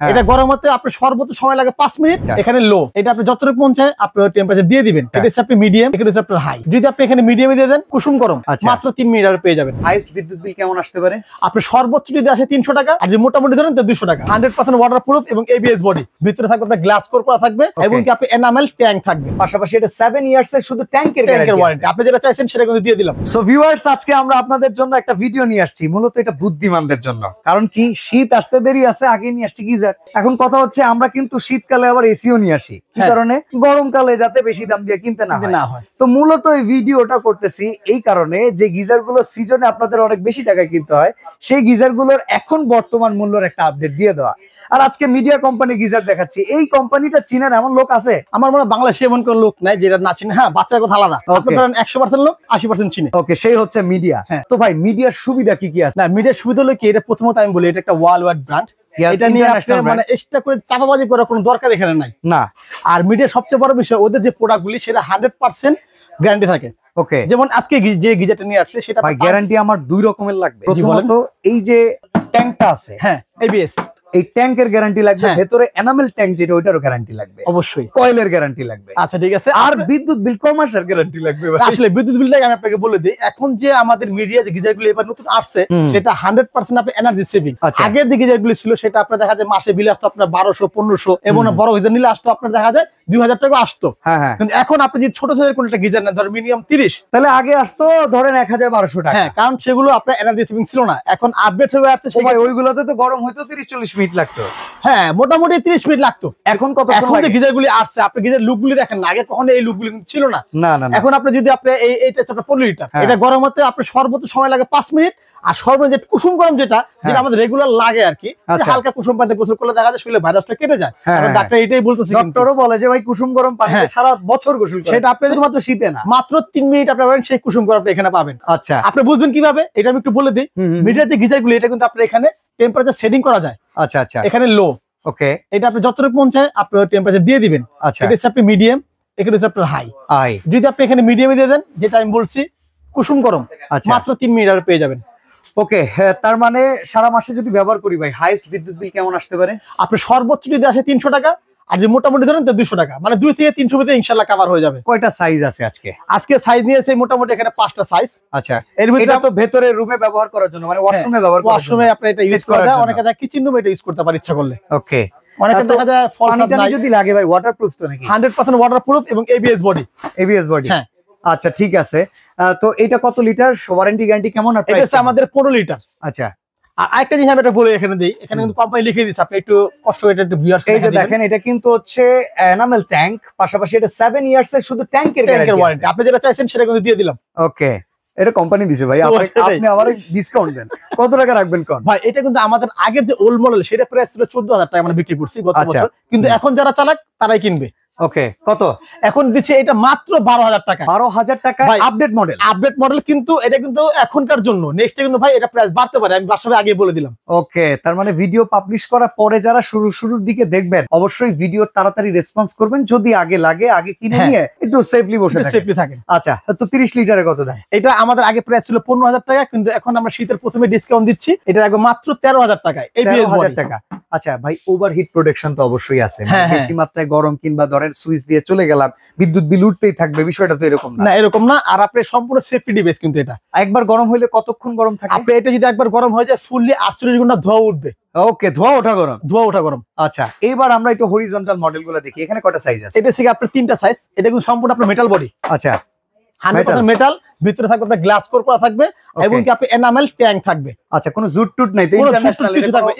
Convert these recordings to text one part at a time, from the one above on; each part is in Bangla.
হ্যাঁ। এটা গরম হতে আপনার সর্বোচ্চ সময় লাগে পাঁচ মিনিট হ্যাঁ। এখানে লো এটা আপনি যতটুকু পৌঁছে চায় আপনি টেম্পারেচার দিয়ে দিবেন হ্যাঁ। এটা আপনি মিডিয়াম এখানে আপনার হাই যদি আপনি এখানে মিডিয়ামে দিয়ে দেন কুসুম গরম আচ্ছা। মাত্র তিন মিনিট আপনি পেয়ে যাবেন হাইস্ট বিদ্যুৎ বিল কেমন আসতে পারে আপনি সর্বোচ্চ যদি আসে তিনশো টাকা আর যদি মোটামুটি ধরেন তো দুশো টাকা হান্ড্রেড পার্সেন্ট ওয়াটার প্রুফ এবং এবিএস বডি ভিতরে থাকবে আপনার গ্লাস কোর করা থাকবে এবং কি আপনি এনামেল ট্যাঙ্ক থাকবে পাশাপাশি এটা সেভেন ইয়ার্স এর শুধু ট্যাঙ্কের ট্যাঙ্কের ওয়ারেন্টি আপনি যেটা চাইছেন সেটা কিন্তু দিয়ে দিলাম সো ভিউয়ার্স আজকে আমরা আপনাদের জন্য একটা ভিডিও নিয়ে আসছি মূলত এটা বুদ্ধিমানদের জন্য কারণ কি শীত আসতে দেরি আছে আগে নিয়ে আসছি কি গিজার এখন কথা হচ্ছে আমরা কিন্তু শীতকালে আবার এসিও নিয়ে আসি হ্যাঁ। কারণে গরমকালে যাতে বেশি দাম দিয়ে কিনতে না না হয় তো মূলত এই ভিডিওটা করতেছি এই কারণে যে গিজার গুলো সিজনে আপনাদের অনেক বেশি টাকা কিনতে হয় সেই গিজার গুলোর এখন বর্তমান মূল্যের একটা আপডেট দিয়ে দেওয়া আর আজকে মিডিয়া কোম্পানি গিজার দেখাচ্ছি এই কোম্পানিটা চিনার এমন লোক আছে আমার মনে হয় বাংলাদেশে এমন কোন লোক নাই যেটা না চিনে হ্যাঁ বাচ্চার কথা আলাদা ধরেন একশো পার্সেন্ট লোক আশি পার্সেন্ট চিনে ওকে সেই হচ্ছে মিডিয়া হ্যাঁ। তো ভাই মিডিয়ার সুবিধা কি কি আছে না মিডিয়ার সুবিধা হলো কি এটা প্রথমত আমি বলি এটা একটা ওয়াল ওয়ার্ড ব্র্যান্ড মানে কোনো দরকার এখানে নাই না আর সবচেয়ে বড় বিষয় ওদের যে সেটা হান্ড্রেড পার্সেন্ট থাকে ওকে যেমন আজকে যে নিয়ে আসছে সেটা গ্যারান্টি আমার দুই রকমের লাগবে এই যে ট্যাঙ্কটা আছে হ্যাঁ এবিএস এই ট্যাঙ্কের গ্যারান্টি লাগবে হ্যাঁ। ভেতরে এনামেল ট্যাঙ্ক যেটা ওইটারও গ্যারান্টি লাগবে অবশ্যই কয়েলের গ্যারান্টি লাগবে আচ্ছা ঠিক আছে আর বিদ্যুৎ বিল কম আসার গ্যারান্টি লাগবে আসলে বিদ্যুৎ বিলটাকে আমি আপনাকে বলে দিই এখন যে আমাদের মিডিয়া যে গিজারগুলো এবার নতুন আসছে সেটা হান্ড্রেড পার্সেন্ট আপনি এনার্জি সেভিং আগের যে গিজারগুলো ছিল সেটা আপনার দেখা যায় মাসে বিল আসতো আপনার বারোশো পনেরোশো এবং বড় গিজার নিলে আসতো আপনার দেখা যায় দুই হাজার টাকা আসতো হ্যাঁ, হ্যাঁ কিন্তু এখন আপনি যে ছোট সাইজের কোন একটা গিজার নেন ধরেন মিনিমাম তিরিশ তাহলে আগে আসতো ধরেন এক হাজার বারোশো টাকা হ্যাঁ কারণ সেগুলো আপনার এনার্জি সেভিং ছিল না এখন আপডেট হয়ে আসছে ওইগুলোতে তো গরম হইতো তিরিশ চল্লিশ মিনিট লাগতো হ্যাঁ মোটামুটি ত্রিশ মিনিট লাগতো এখন কত এখন যে আসছে আপনি গিজার গুলি দেখেন আগে কখনো এই লুকগুলি ছিল না না না এখন আপনি যদি আপনি পনেরো লিটার হ্যাঁ। এটা গরম হতে আপনি সর্বোচ্চ সময় লাগে পাঁচ মিনিট আর সর্বোচ্চ যে কুসুম গরম যেটা হ্যাঁ। যেটা আমাদের রেগুলার লাগে আর কি আচ্ছা। হালকা কুসুম পানিতে গোসল করলে দেখা যায় শরীরে ভাইরাসটা কেটে যায় ডাক্তার হ্যাঁ, এটাই বলতেছে ডক্টরও বলে যে ভাই কুসুম গরম পানি সারা বছর গোসল সেটা আপনি মাত্র শীতে না মাত্র তিন মিনিট আপনি পাবেন সেই কুসুম গরম এখানে পাবেন আচ্ছা আপনি বুঝবেন কিভাবে এটা আমি একটু বলে দিই মিডিয়াতে গিজারগুলি এটা কিন্তু আপনি এখানে টেম্পারেচার সেটিং করা যায় আচ্ছা আচ্ছা এখানে লো ওকে এটা আপনি যতটুকু পৌঁছায় চায় আপনি টেম্পারেচার দিয়ে দিবেন আচ্ছা এটা আপনি মিডিয়াম এখানে হচ্ছে আপনার হাই হাই যদি আপনি এখানে মিডিয়ামে দিয়ে দেন যেটা আমি বলছি কুসুম গরম আচ্ছা। মাত্র তিন মিনিট আর পেয়ে যাবেন ওকে হ্যাঁ, তার মানে সারা মাসে যদি ব্যবহার করি ভাই হাইস্ট বিদ্যুৎ বিল কেমন আসতে পারে আপনি সর্বোচ্চ যদি আসে তিনশো টাকা আর যদি মোটামুটি ধরেন তো দুশো টাকা মানে দুই থেকে তিনশো ভিতরে ইনশাল্লাহ কাভার হয়ে যাবে কয়টা সাইজ আছে আজকে আজকে সাইজ সেই মোটামুটি এখানে পাঁচটা সাইজ আচ্ছা এর ভিতরে তো ভেতরে রুমে ব্যবহার করার জন্য মানে ওয়াশরুমে হ্যাঁ, ব্যবহার ওয়াশরুমে আপনি এটা ইউজ করা যায় অনেকে দেখা কিচেন রুমে এটা ইউজ করতে পারে ইচ্ছা করলে ওকে যদি লাগে ভাই তো এবং বডি বডি হ্যাঁ। আচ্ছা ঠিক আছে তো এটা কত লিটার ওয়ারেন্টি গ্যারান্টি কেমন আমাদের পনেরো লিটার আচ্ছা আরেকটা জিনিস আমি এটা বলে এখানে দিই এখানে কিন্তু কোম্পানি লিখে দিচ্ছে আপনি একটু কষ্ট করে একটু ভিউয়ার্স এই যে দেখেন এটা কিন্তু হচ্ছে এনামেল ট্যাঙ্ক পাশাপাশি এটা 7 ইয়ার্স এর শুধু ট্যাঙ্কের ট্যাঙ্কের ওয়ারেন্টি আপনি যেটা চাইছেন সেটা কিন্তু দিয়ে দিলাম ওকে এটা কোম্পানি দিছে ভাই আপনি আমার ডিসকাউন্ট দেন কত টাকা রাখবেন কোন ভাই এটা কিন্তু আমাদের আগের যে ওল্ড মডেল সেটা প্রাইস ছিল 14000 টাকা মানে বিক্রি করছি গত আচ্ছা। বছর কিন্তু এখন যারা চালাক তারাই কিনবে ওকে কত এখন দিচ্ছে এটা মাত্র বারো হাজার টাকা বারো হাজার টাকা আপডেট মডেল আপডেট মডেল কিন্তু এটা কিন্তু এখনকার জন্য কিন্তু ভাই এটা প্রাইস বাড়তে পারে আমি বাসাবে আগে বলে দিলাম ওকে তার মানে ভিডিও পাবলিশ করার পরে যারা শুরু শুরুর দিকে দেখবেন অবশ্যই ভিডিও তাড়াতাড়ি রেসপন্স করবেন যদি আগে লাগে আগে কিনে হ্যাঁ। নিয়ে একটু সেফলি বসে সেফলি আচ্ছা তো তিরিশ লিটারে কত দেয় এটা আমাদের আগে প্রাইস ছিল পনেরো হাজার টাকা কিন্তু এখন আমরা শীতের প্রথমে ডিসকাউন্ট দিচ্ছি এটা আগে মাত্র তেরো হাজার টাকায় এই হাজার টাকা আচ্ছা ভাই ওভার হিট প্রোডাকশন তো অবশ্যই আছে মানে হ্যাঁ, হ্যাঁ। বেশি মাত্রায় গরম কিংবা ধরেন মোবাইলের সুইচ দিয়ে চলে গেলাম বিদ্যুৎ বিল উঠতেই থাকবে বিষয়টা তো এরকম না এরকম না আর আপনি সম্পূর্ণ সেফটি ডিভাইস কিন্তু এটা একবার গরম হলে কতক্ষণ গরম থাকে আপনি এটা যদি একবার গরম হয়ে যায় ফুললি আটচল্লিশ ঘন্টা ধোয়া উঠবে ওকে ধোয়া ওঠা গরম ধোয়া ওঠা গরম আচ্ছা এবার আমরা একটু হরিজন্টাল মডেল গুলো দেখি এখানে কটা সাইজ আছে এটা থেকে আপনার তিনটা সাইজ এটা কিন্তু সম্পূর্ণ আপনার মেটাল বডি আচ্ছা হান্ড্রেড মেটাল ভিতরে থাকবে আপনার গ্লাস কোর করা থাকবে এবং কি আপনি এনামেল ট্যাং থাকবে আচ্ছা কোনো জুট টুট নাই তো ইন্টারন্যাশনাল কিছু থাকবে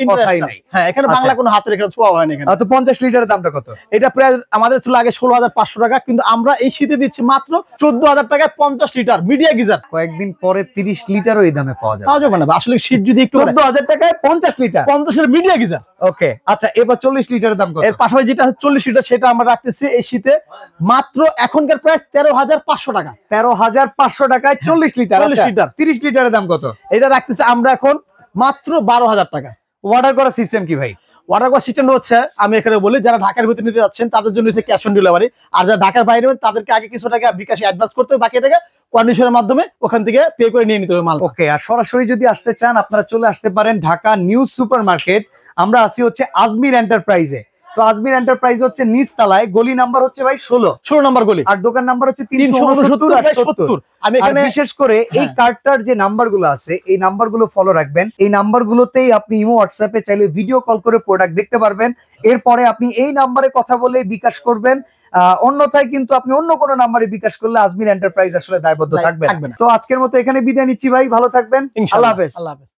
নাই হ্যাঁ এখানে আচ্ছা। বাংলা কোনো হাতের এখানে ছোঁয়া হয় না এখানে তো 50 লিটারের দামটা কত এটা প্রায় আমাদের ছিল আগে 16500 টাকা কিন্তু আমরা এই শীতে দিচ্ছি মাত্র 14000 টাকায় 50 লিটার মিডিয়া গিজার কয়েকদিন পরে 30 লিটার ওই দামে পাওয়া যাবে পাওয়া যাবে না আসলে শীত যদি একটু 14000 টাকায় 50 লিটার 50 এর মিডিয়া গিজার ওকে আচ্ছা এবার 40 লিটারের দাম কত এর পাশাপাশি যেটা আছে 40 লিটার সেটা আমরা রাখতেছি এই শীতে মাত্র এখনকার প্রাইস 13500 টাকা 13500 টাকায় চল্লিশ লিটার আচ্ছা, লিটার তিরিশ লিটারের দাম কত এটা রাখতেছি আমরা এখন মাত্র বারো হাজার টাকা অর্ডার করার সিস্টেম কি ভাই অর্ডার করার সিস্টেম হচ্ছে আমি এখানে বলি যারা ঢাকার ভিতরে নিতে যাচ্ছেন তাদের জন্য ক্যাশ অন ডেলিভারি আর যারা ঢাকার বাইরে হবেন তাদেরকে আগে কিছু টাকা বিকাশে অ্যাডভান্স করতে হবে বাকি টাকা কন্ডিশনের মাধ্যমে ওখান থেকে পে করে নিয়ে নিতে হবে মাল ওকে আর সরাসরি যদি আসতে চান আপনারা চলে আসতে পারেন ঢাকা নিউ সুপার মার্কেট আমরা আসি হচ্ছে আজমির এন্টারপ্রাইজে তো আজমির এন্টারপ্রাইজ হচ্ছে নিচতলায় গলি নাম্বার হচ্ছে ভাই ষোলো ষোলো নাম্বার গলি আর দোকান নাম্বার হচ্ছে তিনশো সত্তর আমি এখানে বিশেষ করে এই হ্যাঁ। কার্ডটার যে নাম্বারগুলো আছে এই নাম্বারগুলো ফলো রাখবেন এই নাম্বারগুলোতেই আপনি ইমো হোয়াটসঅ্যাপে চাইলে ভিডিও কল করে প্রোডাক্ট দেখতে পারবেন এরপরে আপনি এই নাম্বারে কথা বলে বিকাশ করবেন অন্যথায় কিন্তু আপনি অন্য কোনো নাম্বারে বিকাশ করলে আজমির এন্টারপ্রাইজ আসলে দায়বদ্ধ থাকবেন তো আজকের মতো এখানে বিদায় নিচ্ছি ভাই ভালো থাকবেন আল্লাহ হাফেজ আল্লাহ হাফেজ